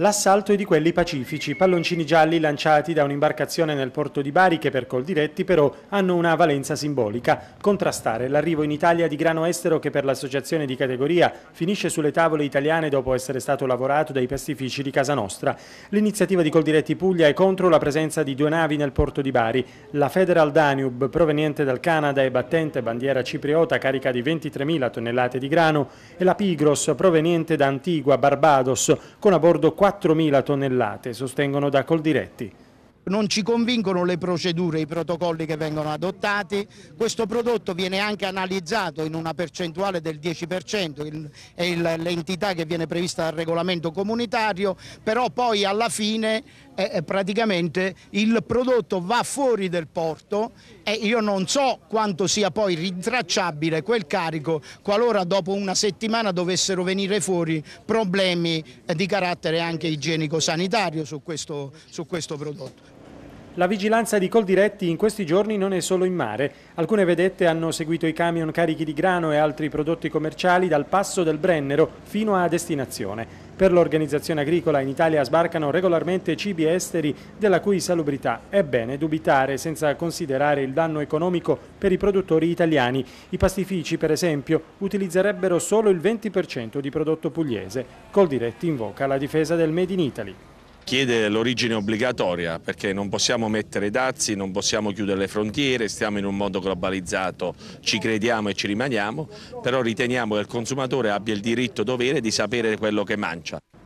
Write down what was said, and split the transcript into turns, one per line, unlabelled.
L'assalto è di quelli pacifici, palloncini gialli lanciati da un'imbarcazione nel porto di Bari che per Coldiretti però hanno una valenza simbolica, contrastare l'arrivo in Italia di grano estero che per l'associazione di categoria finisce sulle tavole italiane dopo essere stato lavorato dai pestifici di casa nostra. L'iniziativa di Coldiretti Puglia è contro la presenza di due navi nel porto di Bari. La Federal Danube, proveniente dal Canada e battente bandiera cipriota carica di 23.000 tonnellate di grano, e la Pigros, proveniente da Antigua, Barbados, con a bordo 4 4.000 tonnellate, sostengono da Coldiretti
non ci convincono le procedure, i protocolli che vengono adottati, questo prodotto viene anche analizzato in una percentuale del 10%, è l'entità che viene prevista dal regolamento comunitario, però poi alla fine eh, praticamente il prodotto va fuori del porto e io non so quanto sia poi rintracciabile quel carico qualora dopo una settimana dovessero venire fuori problemi di carattere anche igienico-sanitario su su questo prodotto. La vigilanza di Coldiretti in questi giorni non è
solo in mare. Alcune vedette hanno seguito i camion carichi di grano e altri prodotti commerciali dal passo del Brennero fino a destinazione. Per l'organizzazione agricola in Italia sbarcano regolarmente cibi esteri della cui salubrità è bene dubitare senza considerare il danno economico per i produttori italiani. I pastifici, per esempio, utilizzerebbero solo il 20% di prodotto pugliese. Coldiretti invoca la difesa del Made in Italy
chiede l'origine obbligatoria perché non possiamo mettere dazi, non possiamo chiudere le frontiere, stiamo in un mondo globalizzato, ci crediamo e ci rimaniamo, però riteniamo che il consumatore abbia il diritto dovere di sapere quello che mangia.